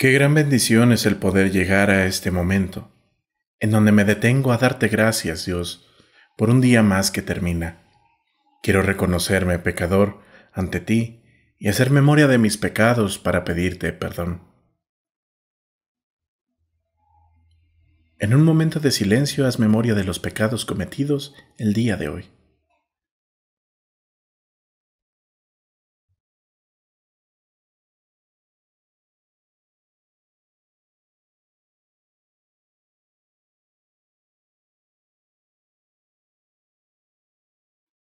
Qué gran bendición es el poder llegar a este momento, en donde me detengo a darte gracias, Dios, por un día más que termina. Quiero reconocerme pecador ante ti y hacer memoria de mis pecados para pedirte perdón. En un momento de silencio haz memoria de los pecados cometidos el día de hoy.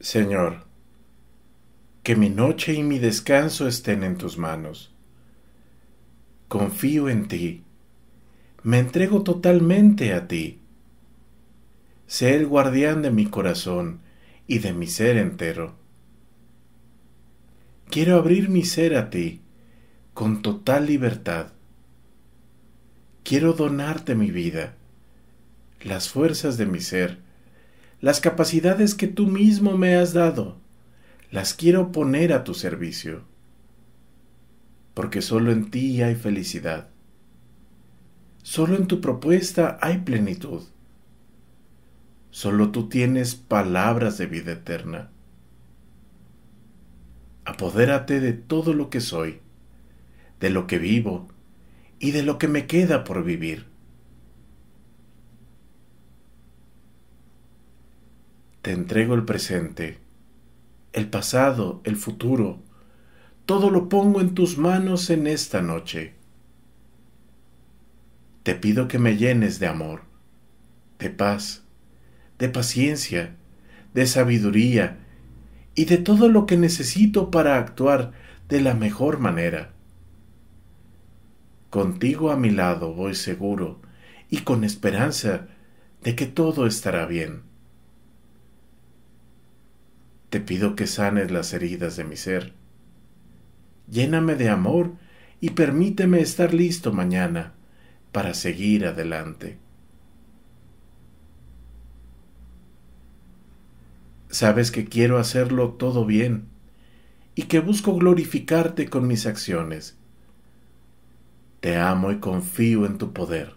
Señor, que mi noche y mi descanso estén en tus manos. Confío en ti, me entrego totalmente a ti. Sé el guardián de mi corazón y de mi ser entero. Quiero abrir mi ser a ti con total libertad. Quiero donarte mi vida, las fuerzas de mi ser, las capacidades que tú mismo me has dado, las quiero poner a tu servicio, porque solo en ti hay felicidad, solo en tu propuesta hay plenitud, solo tú tienes palabras de vida eterna. Apodérate de todo lo que soy, de lo que vivo y de lo que me queda por vivir Te entrego el presente, el pasado, el futuro. Todo lo pongo en tus manos en esta noche. Te pido que me llenes de amor, de paz, de paciencia, de sabiduría y de todo lo que necesito para actuar de la mejor manera. Contigo a mi lado voy seguro y con esperanza de que todo estará bien te pido que sanes las heridas de mi ser. Lléname de amor y permíteme estar listo mañana para seguir adelante. Sabes que quiero hacerlo todo bien y que busco glorificarte con mis acciones. Te amo y confío en tu poder.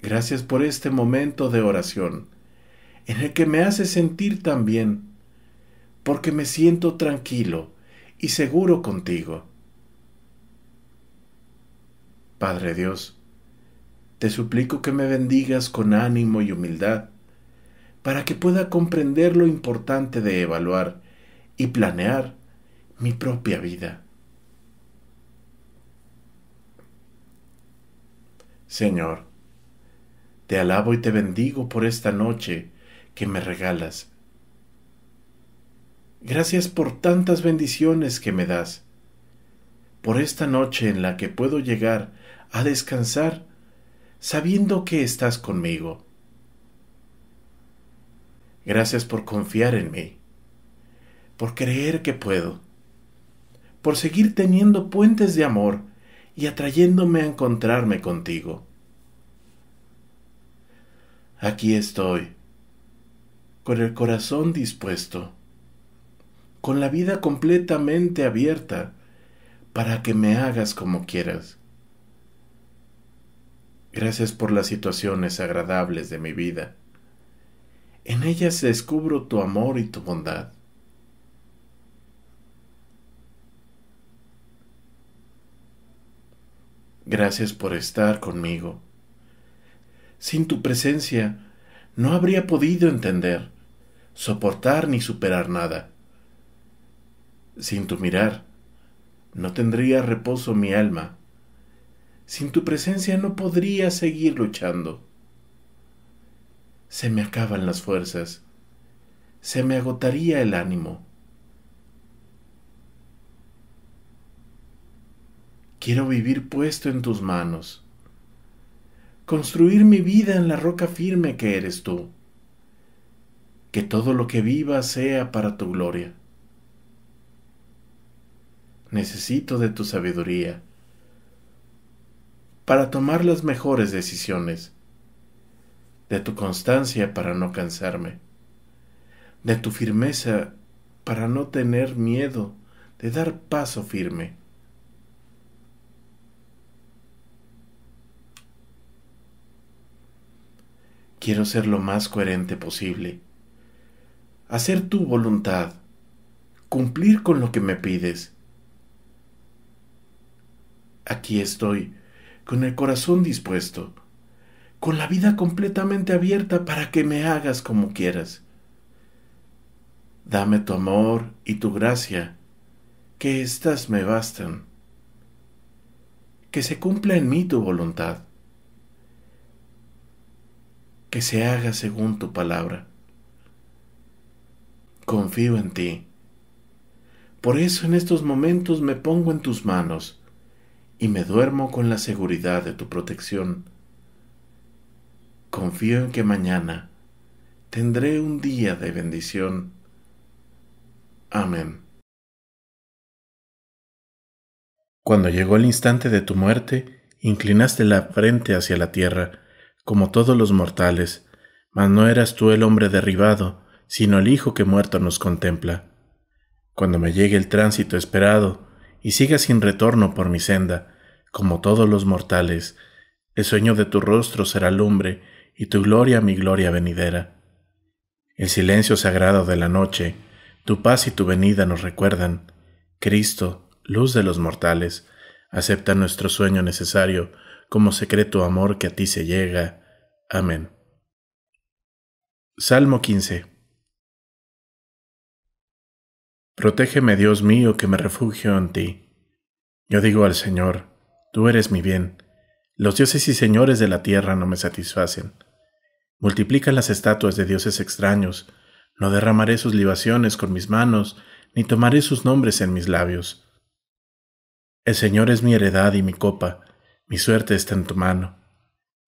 Gracias por este momento de oración en el que me hace sentir tan bien, porque me siento tranquilo y seguro contigo. Padre Dios, te suplico que me bendigas con ánimo y humildad, para que pueda comprender lo importante de evaluar y planear mi propia vida. Señor, te alabo y te bendigo por esta noche que me regalas. Gracias por tantas bendiciones que me das, por esta noche en la que puedo llegar a descansar sabiendo que estás conmigo. Gracias por confiar en mí, por creer que puedo, por seguir teniendo puentes de amor y atrayéndome a encontrarme contigo. Aquí estoy con el corazón dispuesto, con la vida completamente abierta para que me hagas como quieras. Gracias por las situaciones agradables de mi vida. En ellas descubro tu amor y tu bondad. Gracias por estar conmigo. Sin tu presencia no habría podido entender soportar ni superar nada. Sin tu mirar, no tendría reposo mi alma. Sin tu presencia no podría seguir luchando. Se me acaban las fuerzas. Se me agotaría el ánimo. Quiero vivir puesto en tus manos. Construir mi vida en la roca firme que eres tú que todo lo que viva sea para tu gloria. Necesito de tu sabiduría para tomar las mejores decisiones, de tu constancia para no cansarme, de tu firmeza para no tener miedo de dar paso firme. Quiero ser lo más coherente posible hacer tu voluntad, cumplir con lo que me pides. Aquí estoy, con el corazón dispuesto, con la vida completamente abierta para que me hagas como quieras. Dame tu amor y tu gracia, que éstas me bastan. Que se cumpla en mí tu voluntad. Que se haga según tu palabra confío en ti. Por eso en estos momentos me pongo en tus manos y me duermo con la seguridad de tu protección. Confío en que mañana tendré un día de bendición. Amén. Cuando llegó el instante de tu muerte, inclinaste la frente hacia la tierra, como todos los mortales, mas no eras tú el hombre derribado, sino el Hijo que muerto nos contempla. Cuando me llegue el tránsito esperado y siga sin retorno por mi senda, como todos los mortales, el sueño de tu rostro será lumbre y tu gloria mi gloria venidera. El silencio sagrado de la noche, tu paz y tu venida nos recuerdan. Cristo, luz de los mortales, acepta nuestro sueño necesario como secreto amor que a ti se llega. Amén. Salmo 15 Protégeme, Dios mío, que me refugio en ti. Yo digo al Señor, tú eres mi bien. Los dioses y señores de la tierra no me satisfacen. Multiplica las estatuas de dioses extraños. No derramaré sus libaciones con mis manos, ni tomaré sus nombres en mis labios. El Señor es mi heredad y mi copa, mi suerte está en tu mano.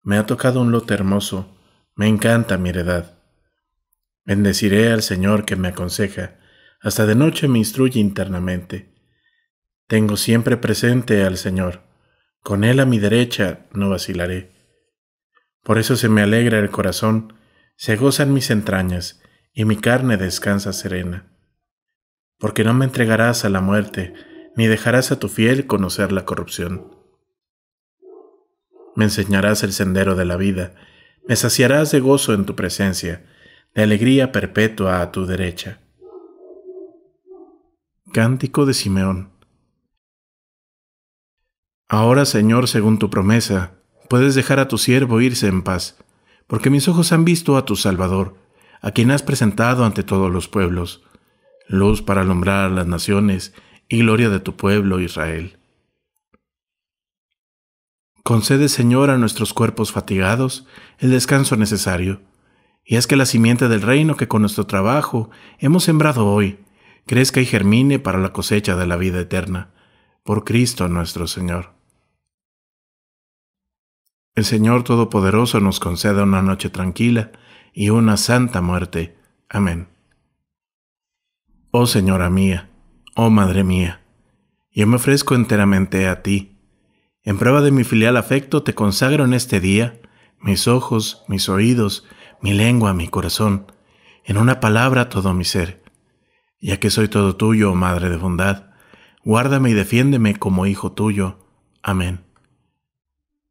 Me ha tocado un lote hermoso, me encanta mi heredad. Bendeciré al Señor que me aconseja hasta de noche me instruye internamente. Tengo siempre presente al Señor, con Él a mi derecha no vacilaré. Por eso se me alegra el corazón, se gozan mis entrañas, y mi carne descansa serena. Porque no me entregarás a la muerte, ni dejarás a tu fiel conocer la corrupción. Me enseñarás el sendero de la vida, me saciarás de gozo en tu presencia, de alegría perpetua a tu derecha. Cántico de Simeón. Ahora, Señor, según tu promesa, puedes dejar a tu siervo irse en paz, porque mis ojos han visto a tu Salvador, a quien has presentado ante todos los pueblos, luz para alumbrar a las naciones y gloria de tu pueblo Israel. Concede, Señor, a nuestros cuerpos fatigados el descanso necesario, y haz que la simiente del reino que con nuestro trabajo hemos sembrado hoy crezca y germine para la cosecha de la vida eterna, por Cristo nuestro Señor. El Señor Todopoderoso nos conceda una noche tranquila y una santa muerte. Amén. Oh Señora mía, oh Madre mía, yo me ofrezco enteramente a ti. En prueba de mi filial afecto te consagro en este día mis ojos, mis oídos, mi lengua, mi corazón, en una palabra todo mi ser ya que soy todo tuyo, Madre de bondad, guárdame y defiéndeme como hijo tuyo. Amén.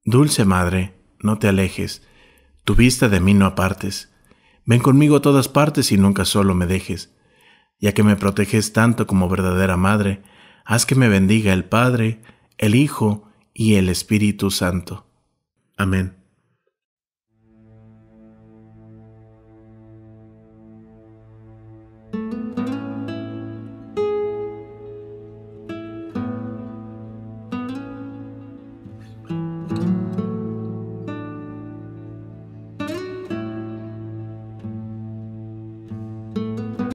Dulce Madre, no te alejes, tu vista de mí no apartes. Ven conmigo a todas partes y nunca solo me dejes. Ya que me proteges tanto como verdadera Madre, haz que me bendiga el Padre, el Hijo y el Espíritu Santo. Amén.